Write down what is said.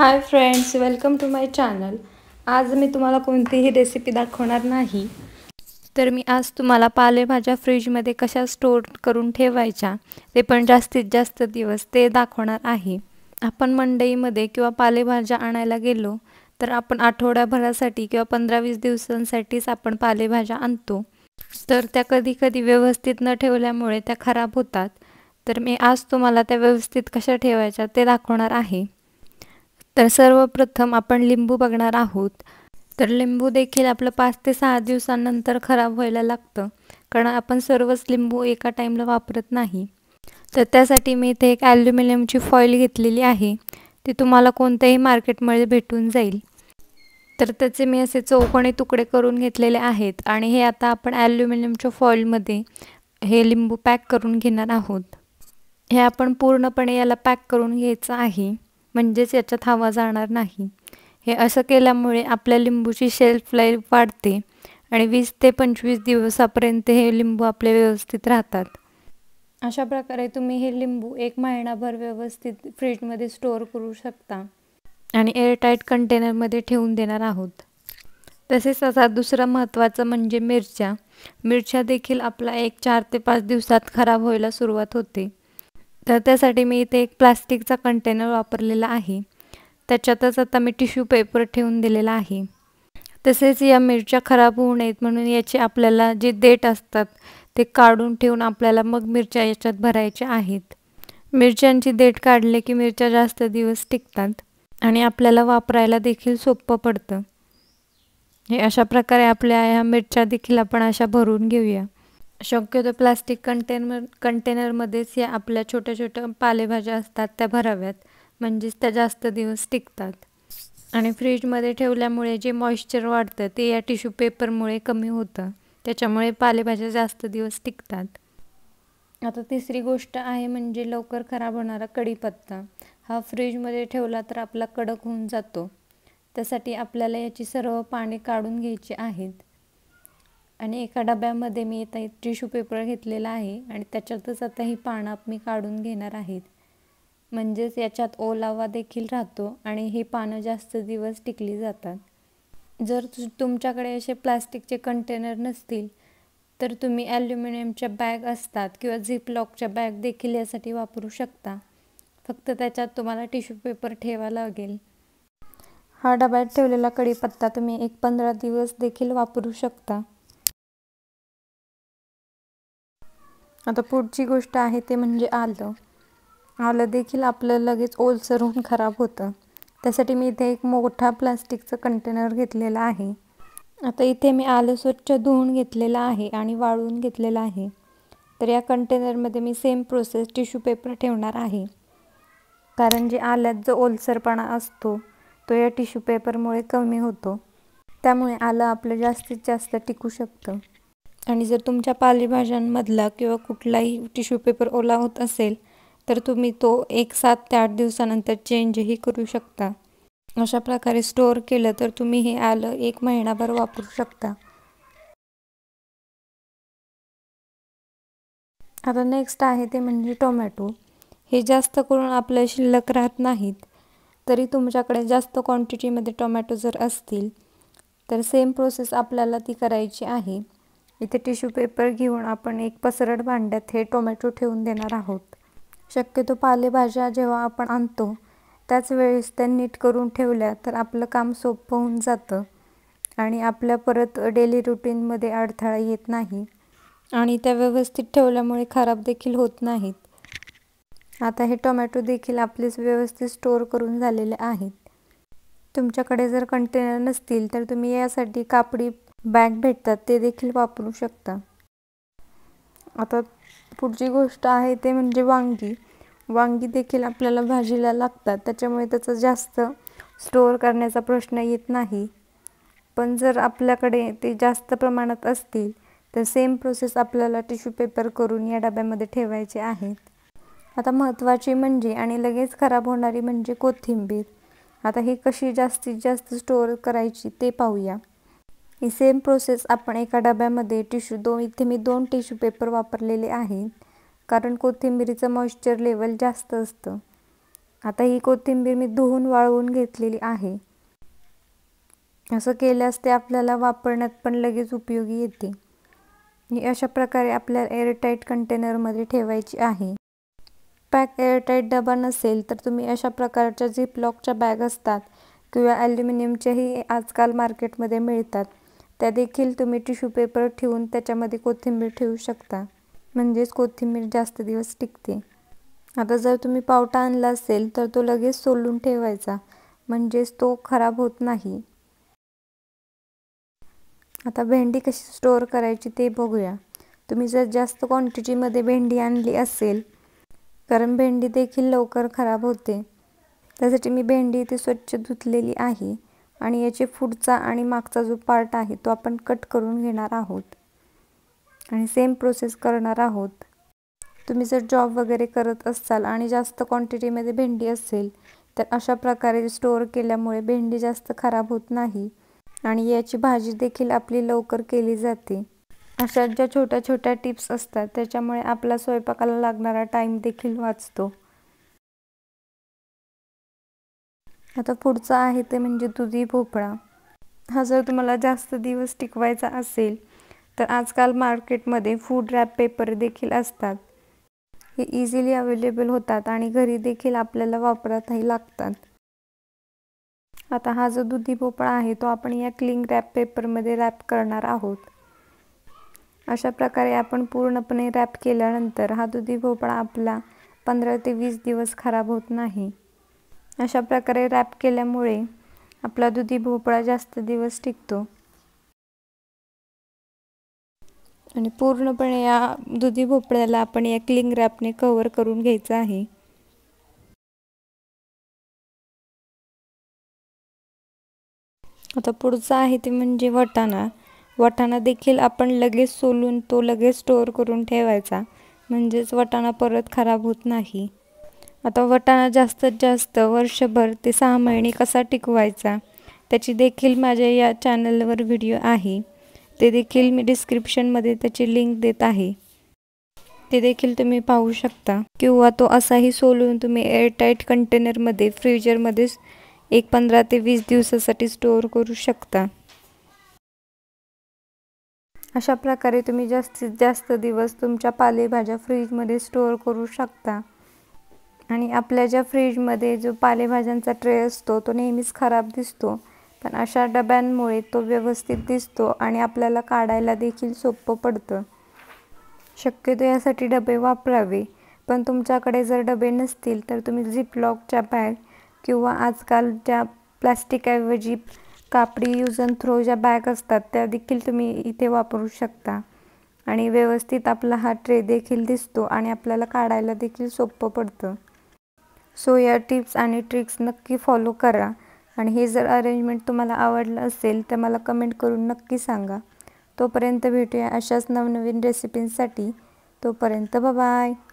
high friends welcome to my channel आज मी तुम्हाला कोणतीही रेसिपी दाखवणार नाही तर मी आज तुम्हाला पालेभाज्या फ्रीजमध्ये कशा स्टोर करून ठेवायच्या ते पण जास्तीत जास्त दिवस ते दाखवणार आहे आपण मंडईमध्ये किंवा पालेभाज्या आणायला गेलो तर आपण आठवड्याभरासाठी किंवा पंधरा वीस दिवसांसाठीच आपण पालेभाज्या आणतो तर त्या कधी कधी व्यवस्थित न ठेवल्यामुळे त्या खराब होतात तर मी आज तुम्हाला त्या व्यवस्थित कशा ठेवायच्या ते दाखवणार आहे तर सर्वप्रथम आपण लिंबू बघणार आहोत तर लिंबू देखील आपलं पाच ते सहा दिवसांनंतर खराब व्हायला लागतं कारण आपण सर्वच लिंबू एका टाईमला वापरत नाही तर त्यासाठी मी इथे एक ॲल्युमिनियमची फॉईल घेतलेली आहे ती तुम्हाला कोणत्याही मार्केटमध्ये भेटून जाईल तर त्याचे मी असे चौकोणी तुकडे करून घेतलेले आहेत आणि हे आता आपण ॲल्युमिनियमच्या फॉईलमध्ये हे लिंबू पॅक करून घेणार आहोत हे आपण पूर्णपणे याला पॅक करून घ्यायचं आहे म्हणजेच याच्यात हवा जाणार नाही हे असं केल्यामुळे आपल्या लिंबूची शेल्फ लाईफ वाढते आणि वीस ते पंचवीस दिवसापर्यंत हे लिंबू आपले व्यवस्थित राहतात अशा प्रकारे तुम्ही हे लिंबू एक महिनाभर व्यवस्थित फ्रीजमध्ये स्टोअर करू शकता आणि एअरटाईट कंटेनरमध्ये ठेवून देणार आहोत तसेच असा दुसरा महत्त्वाचं म्हणजे मिरच्या मिरच्या देखील आपला एक चार ते पाच दिवसात खराब व्हायला सुरुवात होते तर त्यासाठी मी इथे एक प्लास्टिकचा कंटेनर वापरलेला आहे त्याच्यातच आता मी टिश्यू पेपर ठेवून दिलेला आहे तसेच या मिरच्या खराब होऊ नयेत म्हणून याचे आपल्याला जे देठ असतात ते काढून ठेवून आपल्याला मग मिरच्या याच्यात भरायच्या आहेत मिरच्यांची देठ काढले की मिरच्या जास्त दिवस टिकतात आणि आपल्याला वापरायला देखील सोपं पडतं हे अशा प्रकारे आपल्या ह्या मिरच्या देखील आपण अशा भरून घेऊया शक्यतो प्लास्टिक कंटेनर कंटेनरमध्येच या आपल्या छोट्या छोट्या पालेभाज्या असतात त्या भराव्यात म्हणजेच त्या जास्त दिवस टिकतात आणि फ्रीजमध्ये ठेवल्यामुळे जे मॉइश्चर वाढतं ते या टिश्यू पेपरमुळे कमी होतं त्याच्यामुळे पालेभाज्या जास्त दिवस टिकतात आता तिसरी गोष्ट आहे म्हणजे लवकर खराब होणारा कढीपत्ता हा फ्रीजमध्ये ठेवला तर आपला कडक होऊन जातो त्यासाठी आपल्याला याची सर्व पाणी काढून घ्यायची आहेत आणि एका डब्यामध्ये मी आता टिश्यू पेपर घेतलेला आहे आणि त्याच्यातच आता ही पानं मी काढून घेणार आहेत म्हणजेच याच्यात ओलावा देखील राहतो आणि ही पानं जास्त दिवस टिकली जातात जर तुमच्याकडे असे प्लास्टिकचे कंटेनर नसतील तर तुम्ही ॲल्युमिनियमच्या बॅग असतात किंवा झिप लॉकच्या बॅग देखील यासाठी वापरू शकता फक्त त्याच्यात तुम्हाला टिश्यू पेपर ठेवा लागेल हा डब्यात ठेवलेला कढीपत्ता तुम्ही एक पंधरा दिवस देखील वापरू शकता आता पुढची गोष्ट आहे ते म्हणजे आलं आलं देखील आपलं लगेच ओलसर खराब होतं त्यासाठी मी इथे एक मोठा प्लास्टिकचं कंटेनर घेतलेला आहे आता इथे मी आलं स्वच्छ धुवून घेतलेलं आहे आणि वाळून घेतलेलं आहे तर या कंटेनरमध्ये मी सेम प्रोसेस टिश्यू पेपर ठेवणार आहे कारण जे आल्यात जो ओलसरपणा असतो तो या टिश्यू पेपरमुळे कमी होतो त्यामुळे आलं आपलं जास्तीत जास्त टिकू शकतं आणि जर तुमच्या पालेभाज्यांमधला किंवा कुठलाही टिश्यू पेपर ओला होत असेल तर तुम्ही तो एक सात ते आठ दिवसानंतर चेंजही करू शकता अशा प्रकारे स्टोअर केलं तर तुम्ही हे आलं एक महिनाभर वापरू शकता आता नेक्स्ट आहे ते म्हणजे टोमॅटो हे जास्त करून आपल्या शिल्लक राहत नाहीत तरी तुमच्याकडे जास्त क्वांटिटीमध्ये टोमॅटो जर असतील तर सेम प्रोसेस आपल्याला ती करायची आहे इथे टिश्यू पेपर घेऊन आपण एक पसरट भांड्यात हे टोमॅटो ठेवून देणार आहोत शक्यतो पालेभाज्या जेव्हा आपण आणतो त्याच वेळेस त्या नीट करून ठेवल्या तर आपलं काम सोपं होऊन जातं आणि आपल्या परत डेली रुटीनमध्ये अडथळा येत नाही आणि त्या व्यवस्थित ठेवल्यामुळे खराब देखील होत नाहीत आता हे टोमॅटो देखील आपलेच व्यवस्थित स्टोअर करून झालेले आहेत तुमच्याकडे जर कंटेनर नसतील तर तुम्ही यासाठी कापडी बॅग भेटतात ते देखील वापरू शकता आता पुढची गोष्ट आहे ते म्हणजे वांगी वांगी देखील आपल्याला भाजीला लागतात त्याच्यामुळे त्याचा जास्त स्टोअर करण्याचा प्रश्न येत नाही पण जर आपल्याकडे ते जास्त प्रमाणात असतील तर सेम प्रोसेस आपल्याला टिश्यू पेपर करून या डब्यामध्ये ठेवायचे आहेत आता महत्त्वाची म्हणजे आणि लगेच खराब होणारी म्हणजे कोथिंबीर आता ही कशी जास्तीत जास्त स्टोअर करायची ते पाहूया ही सेम प्रोसेस आपण एका डब्यामध्ये टिश्यू दोन इथे मी दोन टिश्यू पेपर वापरलेले आहेत कारण कोथिंबीरीचं मॉइश्चर लेवल जास्त असतं आता ही कोथिंबीर मी धुवून वाळवून घेतलेली आहे असं केल्यास ते आपल्याला वापरण्यात पण लगेच उपयोगी येते ही अशा प्रकारे आपल्याला एअरटाईट कंटेनरमध्ये ठेवायची आहे पॅक एअरटाईट डबा नसेल तर तुम्ही अशा प्रकारच्या लॉकच्या बॅग असतात किंवा ॲल्युमिनियमच्याही आजकाल मार्केटमध्ये मिळतात त्या देखील तुम्ही टिश्यू पेपर ठेवून त्याच्यामध्ये कोथिंबीर ठेवू शकता म्हणजेच कोथिंबीर जास्त दिवस टिकते आता जर तुम्ही पावटा आणला असेल तर तो लगेच सोलून ठेवायचा म्हणजेच तो खराब होत नाही आता भेंडी कशी स्टोअर करायची ते बघूया तुम्ही जर जास्त क्वांटिटीमध्ये भेंडी आणली असेल कारण भेंडी देखील लवकर खराब होते त्यासाठी मी भेंडी इथे स्वच्छ धुतलेली आहे आणि याचे पुढचा आणि मागचा जो पार्ट आहे तो आपण कट करून घेणार आहोत आणि सेम प्रोसेस करणार आहोत तुम्ही जर जॉब वगैरे करत असाल आणि जास्त क्वांटिटीमध्ये भेंडी असेल तर अशा प्रकारे स्टोअर केल्यामुळे भेंडी जास्त खराब होत नाही आणि याची भाजी देखील आपली लवकर केली जाते अशा ज्या छोट्या छोट्या टिप्स असतात त्याच्यामुळे आपला स्वयंपाकाला लागणारा टाईम देखील वाचतो आता पुढचं आहे ते म्हणजे दुधी भोपळा हा जर तुम्हाला जास्त दिवस टिकवायचा असेल तर आजकाल मार्केटमध्ये फूड रॅप पेपर देखील असतात हे इझिली अवेलेबल होतात आणि घरी देखील आपल्याला वापरातही लागतात आता हा जो दुधी भोपळा आहे तो आपण या क्लिंग रॅप पेपरमध्ये रॅप करणार आहोत अशा प्रकारे आपण पूर्णपणे रॅप केल्यानंतर हा दुधी भोपळा आपला पंधरा ते वीस दिवस खराब होत नाही अशा प्रकारे रॅप केल्यामुळे आपला दुधी भोपळा जास्त दिवस टिकतो आणि पूर्णपणे या दुधी भोपळ्याला आपण या क्लिंग रॅपने कवर करून घ्यायचं आहे आता पुढचं आहे ते म्हणजे वटाणा वटाणा देखील आपण लगेच सोलून तो लगेच स्टोअर करून ठेवायचा म्हणजेच वटाणा परत खराब होत नाही आता वटाणा जास्तीत जास्त वर्षभर ते सहा महिने कसा टिकवायचा त्याची देखील माझ्या या चॅनलवर व्हिडिओ आहे ते देखील मी डिस्क्रिप्शनमध्ये त्याची लिंक देत आहे ते देखील तुम्ही पाहू शकता किंवा तो असाही सोलून तुम्ही एअरटाईट कंटेनरमध्ये फ्रीजरमध्ये एक पंधरा ते वीस दिवसासाठी स्टोअर करू शकता अशा प्रकारे तुम्ही जास्तीत जास्त दिवस तुमच्या पालेभाज्या फ्रीजमध्ये स्टोअर करू शकता आणि आपल्या ज्या फ्रीजमध्ये जो पालेभाज्यांचा ट्रे असतो तो नेहमीच खराब दिसतो पण अशा डब्यांमुळे तो व्यवस्थित दिसतो आणि आपल्याला काढायला देखील सोपं पडतं शक्यतो यासाठी डबे वापरावे पण तुमच्याकडे जर डबे नसतील तर तुम्ही झिपलॉकच्या बॅग किंवा आजकाल ज्या प्लॅस्टिकऐवजी कापडी यूज अँड थ्रो ज्या बॅग असतात त्या देखील तुम्ही इथे वापरू शकता आणि व्यवस्थित आपला हा ट्रे देखील दिसतो आणि आपल्याला काढायला देखील सोपं पडतं सो या टिप्स आणि ट्रिक्स नक्की फॉलो करा आणि हे जर अरेंजमेंट तुम्हाला आवडलं असेल तर मला कमेंट करून नक्की सांगा तोपर्यंत भेटूया अशाच नवनवीन रेसिपींसाठी तोपर्यंत बाय